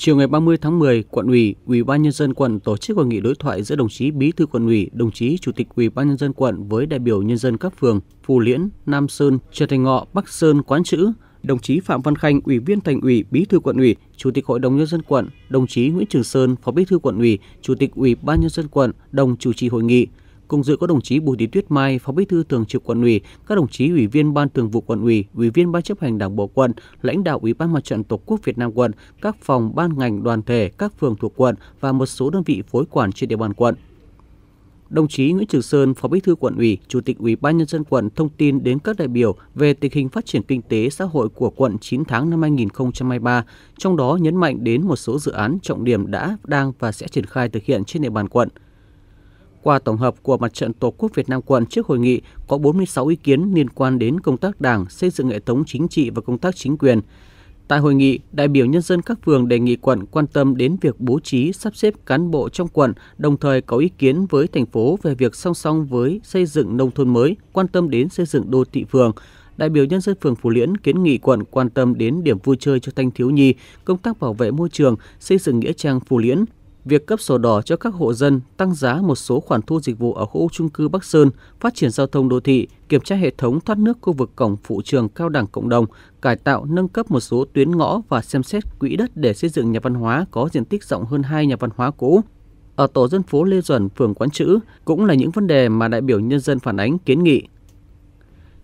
Chiều ngày 30 tháng 10, quận ủy, ủy ban nhân dân quận tổ chức hội nghị đối thoại giữa đồng chí Bí thư quận ủy, đồng chí Chủ tịch ủy ban nhân dân quận với đại biểu nhân dân các phường Phù Liễn, Nam Sơn, Trần Thành Ngọ, Bắc Sơn, Quán Chữ, đồng chí Phạm Văn Khanh, ủy viên Thành ủy, Bí thư quận ủy, Chủ tịch Hội đồng nhân dân quận, đồng chí Nguyễn Trường Sơn, Phó Bí thư quận ủy, Chủ tịch Ủy ban nhân dân quận đồng chủ trì hội nghị. Cùng dự có đồng chí Bùi Thị Tuyết Mai, Phó Bí thư Thường trực Quận ủy, các đồng chí Ủy viên Ban Thường vụ Quận ủy, Ủy viên Ban chấp hành Đảng bộ quận, lãnh đạo Ủy ban Mặt trận Tổ quốc Việt Nam quận, các phòng ban ngành đoàn thể, các phường thuộc quận và một số đơn vị phối quản trên địa bàn quận. Đồng chí Nguyễn Trường Sơn, Phó Bí thư Quận ủy, Chủ tịch Ủy ban nhân dân quận thông tin đến các đại biểu về tình hình phát triển kinh tế xã hội của quận 9 tháng năm 2023, trong đó nhấn mạnh đến một số dự án trọng điểm đã đang và sẽ triển khai thực hiện trên địa bàn quận – qua tổng hợp của Mặt trận Tổ quốc Việt Nam quận trước hội nghị có 46 ý kiến liên quan đến công tác đảng, xây dựng hệ thống chính trị và công tác chính quyền. Tại hội nghị, đại biểu nhân dân các phường đề nghị quận quan tâm đến việc bố trí, sắp xếp cán bộ trong quận, đồng thời có ý kiến với thành phố về việc song song với xây dựng nông thôn mới, quan tâm đến xây dựng đô thị phường. Đại biểu nhân dân phường Phú Liễn kiến nghị quận quan tâm đến điểm vui chơi cho thanh thiếu nhi, công tác bảo vệ môi trường, xây dựng nghĩa trang Phú Liễn, việc cấp sổ đỏ cho các hộ dân tăng giá một số khoản thu dịch vụ ở khu trung cư Bắc Sơn, phát triển giao thông đô thị, kiểm tra hệ thống thoát nước khu vực cổng phụ trường cao đẳng cộng đồng, cải tạo nâng cấp một số tuyến ngõ và xem xét quỹ đất để xây dựng nhà văn hóa có diện tích rộng hơn hai nhà văn hóa cũ. Ở tổ dân phố Lê Duẩn, phường Quán Chữ cũng là những vấn đề mà đại biểu nhân dân phản ánh kiến nghị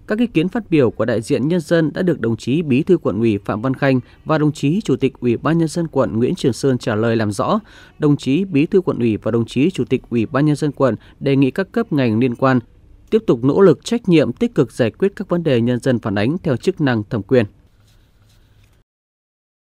các ý kiến phát biểu của đại diện nhân dân đã được đồng chí Bí thư quận ủy Phạm Văn Khanh và đồng chí Chủ tịch Ủy ban nhân dân quận Nguyễn Trường Sơn trả lời làm rõ. Đồng chí Bí thư quận ủy và đồng chí Chủ tịch Ủy ban nhân dân quận đề nghị các cấp ngành liên quan tiếp tục nỗ lực trách nhiệm tích cực giải quyết các vấn đề nhân dân phản ánh theo chức năng thẩm quyền.